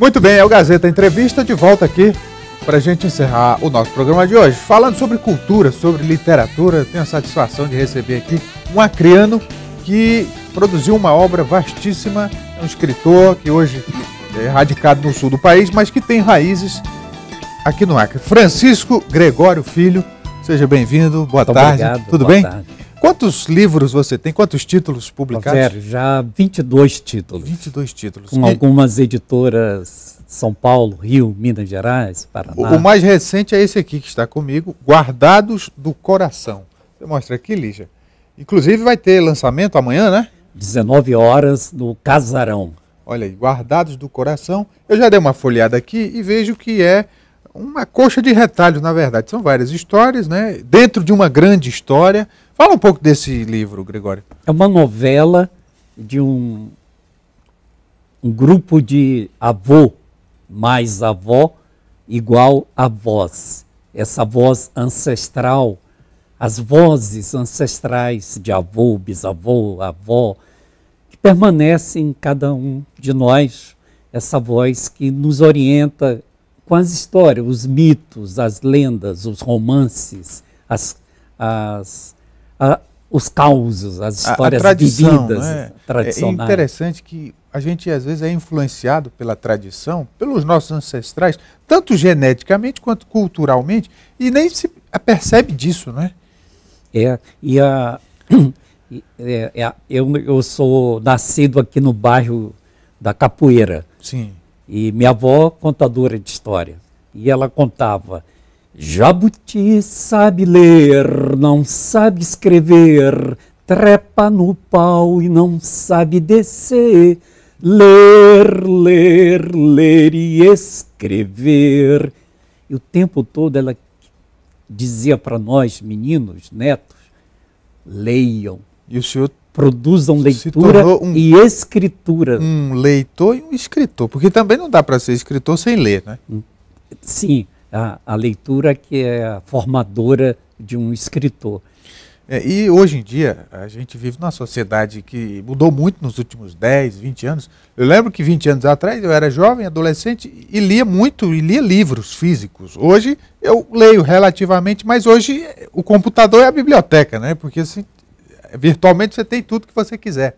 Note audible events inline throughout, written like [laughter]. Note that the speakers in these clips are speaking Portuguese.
Muito bem, é o Gazeta Entrevista de volta aqui para a gente encerrar o nosso programa de hoje. Falando sobre cultura, sobre literatura, tenho a satisfação de receber aqui um acriano que produziu uma obra vastíssima. É um escritor que hoje é radicado no sul do país, mas que tem raízes aqui no Acre. Francisco Gregório Filho, seja bem-vindo. Boa Muito tarde. Obrigado, Tudo boa bem? Tarde. Quantos livros você tem? Quantos títulos publicados? Sério, já 22 títulos. 22 títulos. Com e... algumas editoras São Paulo, Rio, Minas Gerais, Paraná. O, o mais recente é esse aqui que está comigo, Guardados do Coração. Você mostra aqui, Lígia. Inclusive vai ter lançamento amanhã, né? 19 horas no Casarão. Olha aí, Guardados do Coração. Eu já dei uma folheada aqui e vejo que é uma coxa de retalhos, na verdade. São várias histórias, né? Dentro de uma grande história, Fala um pouco desse livro, Gregório. É uma novela de um, um grupo de avô mais avó igual a voz. Essa voz ancestral, as vozes ancestrais de avô, bisavô, avó, que permanecem em cada um de nós, essa voz que nos orienta com as histórias, os mitos, as lendas, os romances, as, as os causos, as histórias a, a tradição, vividas, né? tradicionais. É, é interessante que a gente às vezes é influenciado pela tradição, pelos nossos ancestrais, tanto geneticamente quanto culturalmente, e nem se percebe disso, né? É, e a, [clears throat] é, é, eu, eu sou nascido aqui no bairro da Capoeira. Sim. E minha avó é contadora de história. E ela contava Jabuti sabe ler, não sabe escrever, trepa no pau e não sabe descer. Ler, ler, ler e escrever. E o tempo todo ela dizia para nós, meninos, netos, leiam. E o senhor produzam leitura um, e escritura. Um leitor e um escritor, porque também não dá para ser escritor sem ler, né? Hum. Sim, a, a leitura que é a formadora de um escritor. É, e hoje em dia, a gente vive numa sociedade que mudou muito nos últimos 10, 20 anos. Eu lembro que 20 anos atrás eu era jovem, adolescente, e lia muito, e lia livros físicos. Hoje eu leio relativamente, mas hoje o computador é a biblioteca, né? Porque assim, virtualmente você tem tudo que você quiser.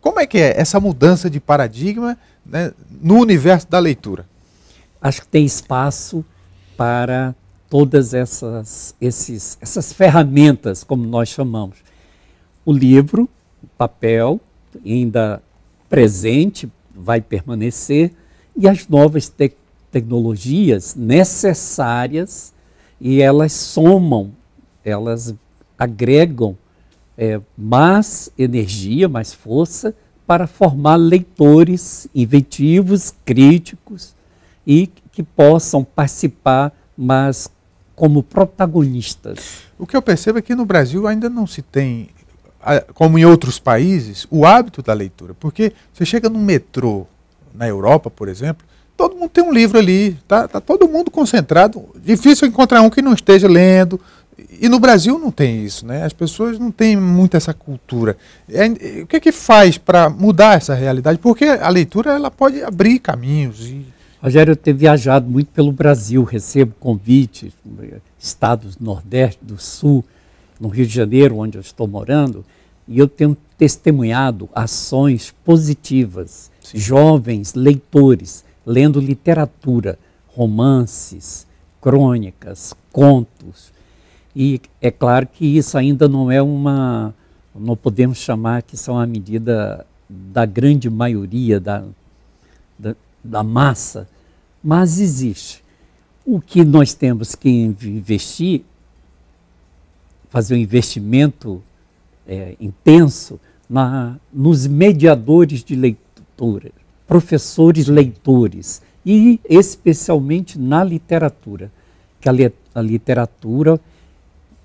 Como é que é essa mudança de paradigma né, no universo da leitura? Acho que tem espaço para todas essas, esses, essas ferramentas, como nós chamamos. O livro, o papel, ainda presente, vai permanecer, e as novas te tecnologias necessárias, e elas somam, elas agregam é, mais energia, mais força para formar leitores inventivos, críticos e que possam participar, mas como protagonistas. O que eu percebo é que no Brasil ainda não se tem, como em outros países, o hábito da leitura. Porque você chega num metrô, na Europa, por exemplo, todo mundo tem um livro ali, tá, tá todo mundo concentrado. Difícil encontrar um que não esteja lendo. E no Brasil não tem isso, né? As pessoas não têm muito essa cultura. É, o que é que faz para mudar essa realidade? Porque a leitura ela pode abrir caminhos e Rogério, eu tenho viajado muito pelo Brasil, recebo convites, estados do Nordeste, do Sul, no Rio de Janeiro, onde eu estou morando, e eu tenho testemunhado ações positivas, Sim. jovens leitores lendo literatura, romances, crônicas, contos. E é claro que isso ainda não é uma, não podemos chamar que são é a medida da grande maioria da da massa, mas existe. O que nós temos que investir, fazer um investimento é, intenso na, nos mediadores de leitura, professores leitores, e especialmente na literatura, que a, li a literatura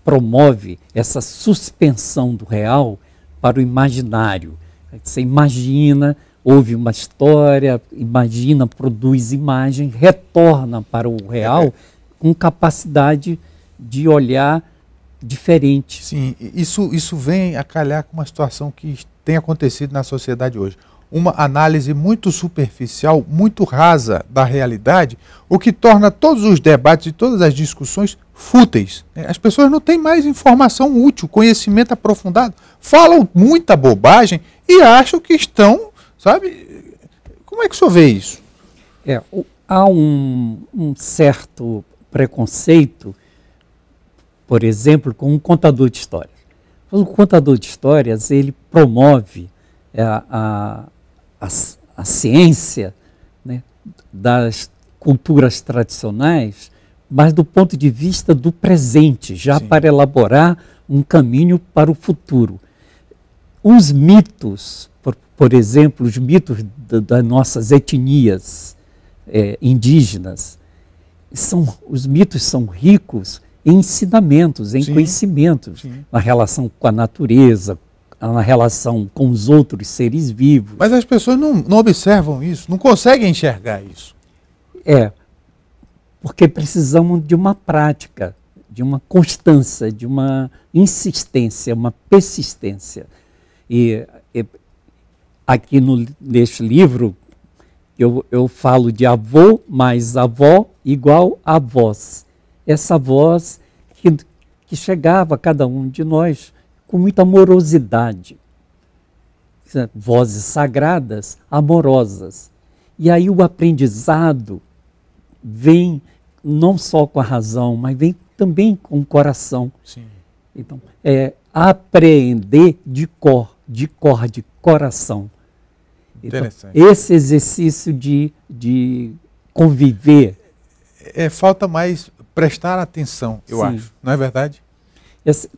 promove essa suspensão do real para o imaginário. Você imagina, ouve uma história, imagina, produz imagem, retorna para o real é, é. com capacidade de olhar diferente. Sim, isso, isso vem a calhar com uma situação que tem acontecido na sociedade hoje. Uma análise muito superficial, muito rasa da realidade, o que torna todos os debates e todas as discussões fúteis. É, as pessoas não têm mais informação útil, conhecimento aprofundado, falam muita bobagem e acham que estão Sabe? Como é que o senhor vê isso? É, o, há um, um certo preconceito, por exemplo, com um contador de histórias. O contador de histórias, ele promove é, a, a, a, a ciência né, das culturas tradicionais, mas do ponto de vista do presente, já Sim. para elaborar um caminho para o futuro. Os mitos por exemplo, os mitos das nossas etnias é, indígenas. São, os mitos são ricos em ensinamentos, em sim, conhecimentos, sim. na relação com a natureza, na relação com os outros seres vivos. Mas as pessoas não, não observam isso, não conseguem enxergar isso. É, porque precisamos de uma prática, de uma constância, de uma insistência, uma persistência. E, e aqui no, neste livro, eu, eu falo de avô mais avó igual a voz. Essa voz que, que chegava a cada um de nós com muita amorosidade. Vozes sagradas, amorosas. E aí o aprendizado vem não só com a razão, mas vem também com o coração. Sim. Então, é aprender de cor, de cor, de coração. Então, esse exercício de, de conviver. É, é, falta mais prestar atenção, eu Sim. acho, não é verdade? Essa,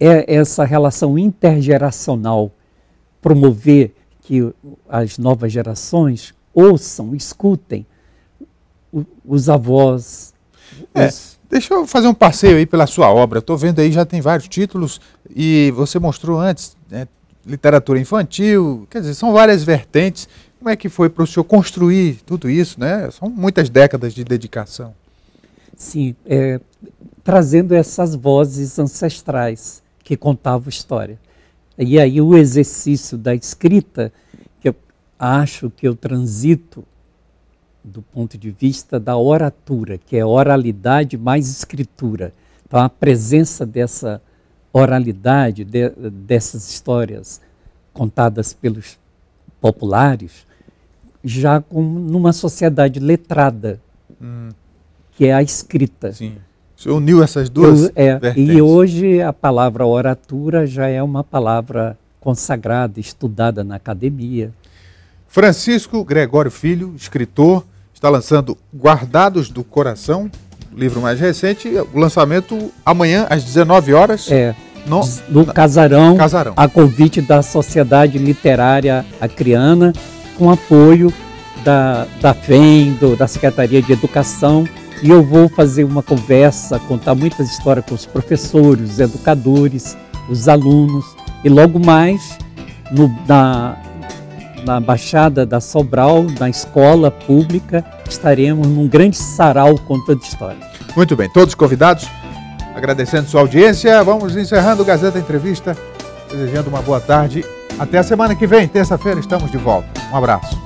é, essa relação intergeracional, promover que as novas gerações ouçam, escutem os avós. É, os... Deixa eu fazer um passeio aí pela sua obra. Estou vendo aí já tem vários títulos e você mostrou antes literatura infantil, quer dizer, são várias vertentes. Como é que foi para o senhor construir tudo isso, né? São muitas décadas de dedicação. Sim, é, trazendo essas vozes ancestrais que contavam história. E aí o exercício da escrita, que eu acho que eu transito do ponto de vista da oratura, que é oralidade mais escritura. Então a presença dessa oralidade de, dessas histórias contadas pelos populares, já com, numa sociedade letrada, hum. que é a escrita. Sim. Você uniu essas duas? Eu, é, e hoje a palavra oratura já é uma palavra consagrada, estudada na academia. Francisco Gregório Filho, escritor, está lançando Guardados do Coração, livro mais recente, o lançamento amanhã às 19 horas. É. No, no casarão, casarão, a convite da Sociedade Literária Acriana, com apoio da, da FEM, do, da Secretaria de Educação, e eu vou fazer uma conversa, contar muitas histórias com os professores, os educadores, os alunos, e logo mais, no, na, na Baixada da Sobral, na escola pública, estaremos num grande sarau contando história. Muito bem, todos convidados, agradecendo sua audiência, vamos encerrando o Gazeta Entrevista, desejando uma boa tarde. Até a semana que vem, terça-feira, estamos de volta. Um abraço.